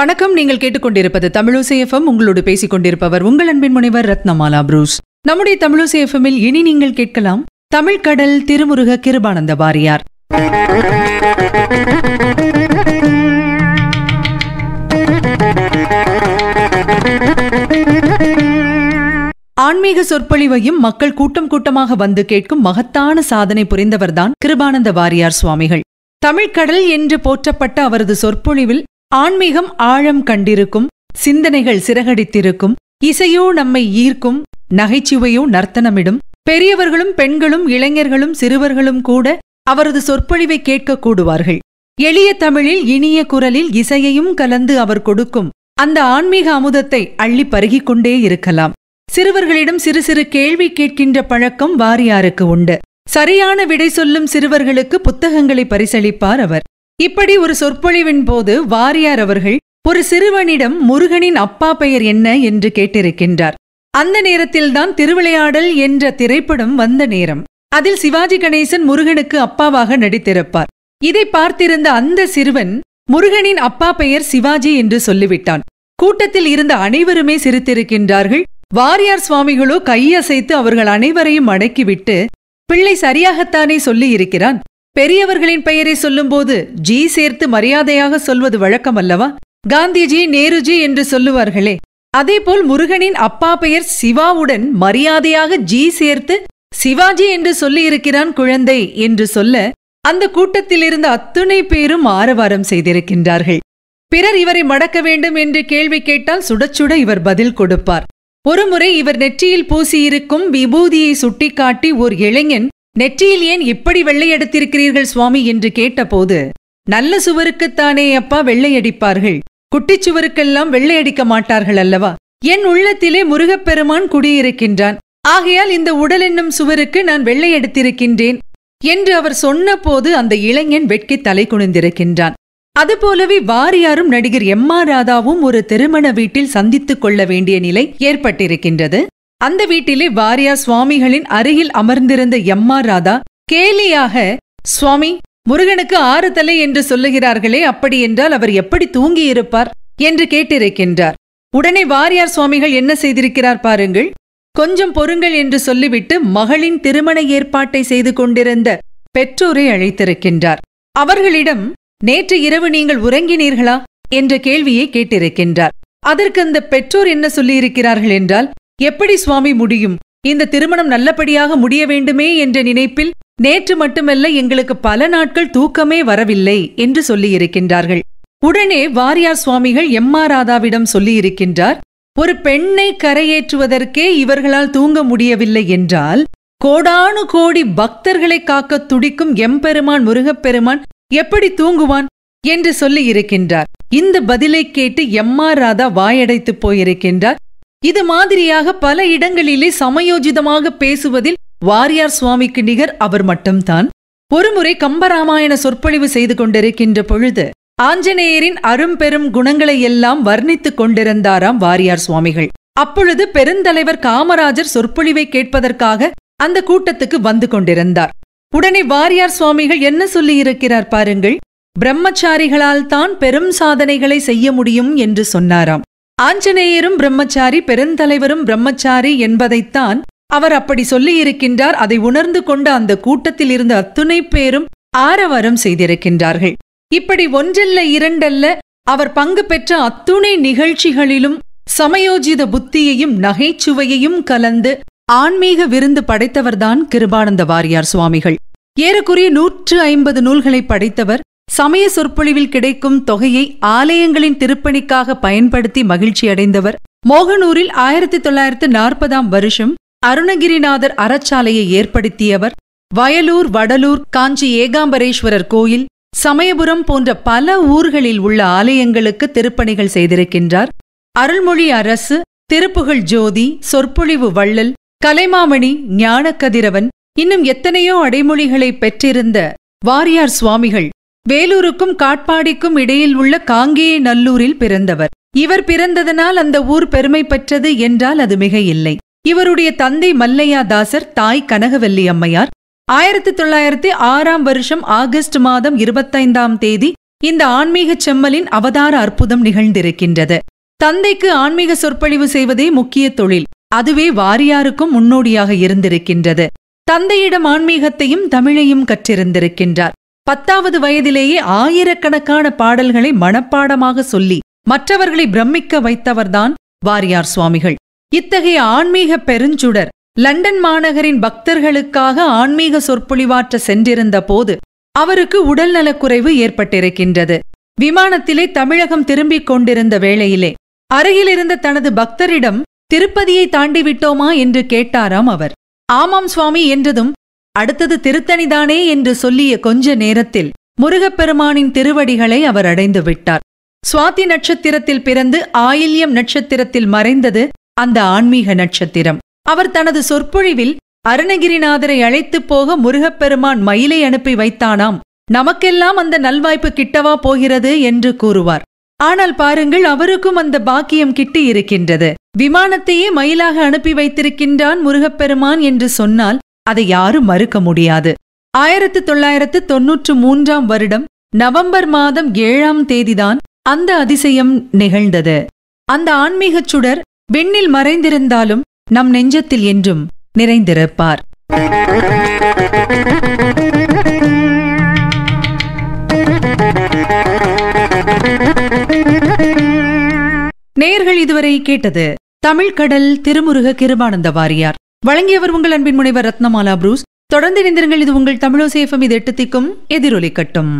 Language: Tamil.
வணக்கம் நீங்கள் கேட்டுக்கொண்டிருப்பது தமிழோசை உங்களோடு பேசிக் கொண்டிருப்பவர் உங்கள் அன்பின் முனைவர் ரத்னமாலா புரூஸ் நம்முடைய தமிழோசை இனி நீங்கள் கேட்கலாம் தமிழ் கடல் திருமுருக கிருபானந்த வாரியார் ஆன்மீக சொற்பொழிவையும் மக்கள் கூட்டம் கூட்டமாக வந்து கேட்கும் மகத்தான சாதனை புரிந்தவர்தான் கிருபானந்த வாரியார் சுவாமிகள் தமிழ்கடல் என்று போற்றப்பட்ட அவரது சொற்பொழிவில் ஆன்மீகம் ஆழம் கண்டிருக்கும் சிந்தனைகள் சிறகடித்திருக்கும் இசையோ நம்மை ஈர்க்கும் நகைச்சுவையோ நர்த்தனமிடும் பெரியவர்களும் பெண்களும் இளைஞர்களும் சிறுவர்களும் கூட அவரது சொற்பொழிவை கேட்கக் கூடுவார்கள் எளிய தமிழில் இனிய குரலில் இசையையும் கலந்து அவர் கொடுக்கும் அந்த ஆன்மீக அமுதத்தை அள்ளி பருகிக் கொண்டே இருக்கலாம் சிறுவர்களிடம் சிறு சிறு கேள்வி கேட்கின்ற பழக்கம் வாரியாருக்கு உண்டு சரியான விடை சொல்லும் சிறுவர்களுக்கு புத்தகங்களை பரிசளிப்பார் அவர் இப்படி ஒரு சொற்பொழிவின் போது வாரியார் அவர்கள் ஒரு சிறுவனிடம் முருகனின் அப்பா பெயர் என்ன என்று கேட்டிருக்கின்றார் அந்த நேரத்தில்தான் திருவிளையாடல் என்ற திரைப்படம் வந்த நேரம் அதில் சிவாஜி கணேசன் முருகனுக்கு அப்பாவாக நடித்திருப்பார் இதை பார்த்திருந்த அந்த சிறுவன் முருகனின் அப்பா பெயர் சிவாஜி என்று சொல்லிவிட்டான் கூட்டத்தில் இருந்த அனைவருமே சிரித்திருக்கின்றார்கள் வாரியார் சுவாமிகளோ கையசைத்து அவர்கள் அனைவரையும் அடக்கிவிட்டு பிள்ளை சரியாகத்தானே சொல்லி இருக்கிறான் பெரியவர்களின் பெயரை சொல்லும்போது ஜி சேர்த்து மரியாதையாக சொல்வது வழக்கம் அல்லவா காந்திஜி நேருஜி என்று சொல்லுவார்களே அதேபோல் முருகனின் அப்பா பெயர் சிவாவுடன் மரியாதையாக ஜி சேர்த்து சிவாஜி என்று சொல்லியிருக்கிறான் குழந்தை என்று சொல்ல அந்த கூட்டத்திலிருந்து அத்துணை பேரும் ஆரவாரம் செய்திருக்கின்றார்கள் பிறர் இவரை மடக்க வேண்டும் என்று கேள்வி கேட்டால் சுடச்சுட இவர் பதில் கொடுப்பார் ஒருமுறை இவர் நெற்றியில் பூசியிருக்கும் விபூதியை சுட்டிக்காட்டி ஓர் இளைஞன் நெற்றியில் ஏன் இப்படி வெள்ளையடித்திருக்கிறீர்கள் சுவாமி என்று கேட்டபோது நல்ல சுவருக்குத்தானே அப்பா வெள்ளையடிப்பார்கள் குட்டிச்சுவருக்கெல்லாம் வெள்ளையடிக்க மாட்டார்கள் அல்லவா என் உள்ளத்திலே முருகப்பெருமான் குடியிருக்கின்றான் ஆகையால் இந்த உடல் என்னும் சுவருக்கு நான் வெள்ளையடித்திருக்கின்றேன் என்று அவர் சொன்னபோது அந்த இளைஞன் வெட்கி தலை குனிந்திருக்கின்றான் அது போலவே வாரியாரும் நடிகர் எம் ஆர் ராதாவும் ஒரு திருமண வீட்டில் சந்தித்துக் கொள்ள வேண்டிய நிலை ஏற்பட்டிருக்கின்றது அந்த வீட்டிலே வாரியார் சுவாமிகளின் அருகில் அமர்ந்திருந்த எம் ஆர் ராதா கேலியாக சுவாமி முருகனுக்கு ஆறு தலை என்று சொல்லுகிறார்களே அப்படி என்றால் அவர் எப்படி தூங்கியிருப்பார் என்று கேட்டிருக்கின்றார் உடனே வாரியார் சுவாமிகள் என்ன செய்திருக்கிறார் பாருங்கள் கொஞ்சம் பொறுங்கள் என்று சொல்லிவிட்டு மகளின் திருமண ஏற்பாட்டை செய்து கொண்டிருந்த பெற்றோரை அழைத்திருக்கின்றார் அவர்களிடம் நேற்று இரவு நீங்கள் உறங்கினீர்களா என்ற கேள்வியை கேட்டிருக்கின்றார் அதற்கு அந்த பெற்றோர் என்ன சொல்லியிருக்கிறார்கள் என்றால் எப்படி சுவாமி முடியும் இந்த திருமணம் நல்லபடியாக முடிய வேண்டுமே என்ற நினைப்பில் நேற்று மட்டுமல்ல எங்களுக்கு பல நாட்கள் தூக்கமே வரவில்லை என்று சொல்லியிருக்கின்றார்கள் உடனே வாரியார் சுவாமிகள் எம் ஆர் ராதாவிடம் சொல்லியிருக்கின்றார் ஒரு பெண்ணை கரையேற்றுவதற்கே இவர்களால் தூங்க முடியவில்லை என்றால் கோடானு கோடி பக்தர்களை காக்க துடிக்கும் எம்பெருமான் முருகப்பெருமான் எப்படி தூங்குவான் என்று சொல்லி இருக்கின்றார் இந்த பதிலை கேட்டு எம்மா ராதா வாயடைத்து போயிருக்கின்றார் இது மாதிரியாக பல இடங்களிலே சமயோஜிதமாக பேசுவதில் வாரியார் சுவாமிக்கு நிகர் அவர் மட்டும்தான் ஒருமுறை கம்பராமாயண சொற்பொழிவு செய்து கொண்டிருக்கின்ற பொழுது ஆஞ்சநேயரின் அரும்பெரும் குணங்களை எல்லாம் வர்ணித்துக் கொண்டிருந்தாராம் வாரியார் சுவாமிகள் அப்பொழுது பெருந்தலைவர் காமராஜர் சொற்பொழிவை கேட்பதற்காக அந்த கூட்டத்துக்கு வந்து கொண்டிருந்தார் உடனே வாரியார் சுவாமிகள் என்ன சொல்லியிருக்கிறார் பாருங்கள் பிரம்மச்சாரிகளால் தான் பெரும் சாதனைகளை செய்ய முடியும் என்று சொன்னாராம் ஆஞ்சநேயரும் பிரம்மச்சாரி பெருந்தலைவரும் பிரம்மச்சாரி என்பதைத்தான் அவர் அப்படி சொல்லியிருக்கின்றார் அதை உணர்ந்து கொண்ட அந்த கூட்டத்தில் இருந்த அத்துணை பேரும் ஆரவாரம் செய்திருக்கின்றார்கள் இப்படி ஒன்றல்ல இரண்டல்ல அவர் பங்கு பெற்ற அத்துணை நிகழ்ச்சிகளிலும் சமயோஜித புத்தியையும் நகைச்சுவையையும் கலந்து ஆன்மீக விருந்து படைத்தவர்தான் கிருபானந்த வாரியார் சுவாமிகள் ஏறக்குறைய நூற்று ஐம்பது நூல்களை படைத்தவர் சமய சொற்பொழிவில் கிடைக்கும் தொகையை ஆலயங்களின் திருப்பணிக்காக பயன்படுத்தி மகிழ்ச்சியடைந்தவர் மோகனூரில் ஆயிரத்தி தொள்ளாயிரத்து நாற்பதாம் வருஷம் அருணகிரிநாதர் அறச்சாலையை ஏற்படுத்தியவர் வயலூர் வடலூர் காஞ்சி ஏகாம்பரேஸ்வரர் கோயில் சமயபுரம் போன்ற பல ஊர்களில் உள்ள ஆலயங்களுக்கு திருப்பணிகள் செய்திருக்கின்றார் அருள்மொழி அரசு திருப்புகழ் ஜோதி சொற்பொழிவு வள்ளல் கலைமாமணி ஞானக்கதிரவன் இன்னும் எத்தனையோ அடைமொழிகளை பெற்றிருந்த வாரியார் சுவாமிகள் வேலூருக்கும் காட்பாடிக்கும் இடையில் உள்ள காங்கேய நல்லூரில் பிறந்தவர் இவர் பிறந்ததனால் அந்த ஊர் பெருமை பெற்றது என்றால் அது மிக இல்லை இவருடைய தந்தை மல்லையா தாசர் தாய் கனகவல்லி அம்மையார் ஆயிரத்தி தொள்ளாயிரத்தி ஆறாம் வருஷம் ஆகஸ்ட் மாதம் இருபத்தைந்தாம் தேதி இந்த ஆன்மீக செம்மலின் அவதார அற்புதம் நிகழ்ந்திருக்கின்றது தந்தைக்கு ஆன்மீக சொற்பொழிவு செய்வதே முக்கிய தொழில் அதுவே வாரியாருக்கும் முன்னோடியாக இருந்திருக்கின்றது தந்தையிடம் ஆன்மீகத்தையும் தமிழையும் கற்றிருந்திருக்கின்றார் பத்தாவது வயதிலேயே ஆயிரக்கணக்கான பாடல்களை மனப்பாடமாக சொல்லி மற்றவர்களை பிரமிக்க வைத்தவர்தான் வாரியார் சுவாமிகள் இத்தகைய ஆன்மீக பெருஞ்சுடர் லண்டன் மாநகரின் பக்தர்களுக்காக ஆன்மீக சொற்பொழிவாற்ற சென்றிருந்த போது அவருக்கு உடல் நலக்குறைவு ஏற்பட்டிருக்கின்றது விமானத்திலே தமிழகம் திரும்பிக் கொண்டிருந்த வேளையிலே அருகிலிருந்த தனது பக்தரிடம் திருப்பதியை தாண்டி விட்டோமா என்று கேட்டாராம் அவர் ஆமாம் சுவாமி என்றதும் அடுத்தது திருத்தணிதானே என்று சொல்லிய கொஞ்ச நேரத்தில் முருகப்பெருமானின் திருவடிகளை அவர் அடைந்து விட்டார் சுவாதி நட்சத்திரத்தில் பிறந்து ஆயில்யம் நட்சத்திரத்தில் மறைந்தது அந்த ஆன்மீக நட்சத்திரம் அவர் தனது சொற்பொழிவில் அருணகிரிநாதரை அழைத்துப் போக முருகப்பெருமான் மயிலை அனுப்பி வைத்தானாம் நமக்கெல்லாம் அந்த நல்வாய்ப்பு கிட்டவா போகிறது என்று கூறுவார் ஆனால் பாருங்கள் அவருக்கும் அந்த பாக்கியம் கிட்டி இருக்கின்றது விமானத்தையே மயிலாக அனுப்பி வைத்திருக்கின்றான் முருகப்பெருமான் என்று சொன்னால் அதை யாரும் மறுக்க முடியாது ஆயிரத்து தொள்ளாயிரத்து தொன்னூற்று மூன்றாம் வருடம் நவம்பர் மாதம் ஏழாம் தேதிதான் அந்த அதிசயம் நிகழ்ந்தது அந்த ஆன்மீகச் சுடர் விண்ணில் மறைந்திருந்தாலும் நம் நெஞ்சத்தில் என்றும் நிறைந்திருப்பார் நேர்கள் இதுவரை கேட்டது தமிழ்கடல் திருமுருக கிருபானந்த வாரியார் வழங்கியவர் உங்கள் அன்பின் முனைவர் ரத்னமாலா புரூஸ் தொடர்ந்து இணைந்திருங்கள் இது உங்கள் தமிழோசேஃபம் இது எட்டு திக்கும் எதிரொலி கட்டும்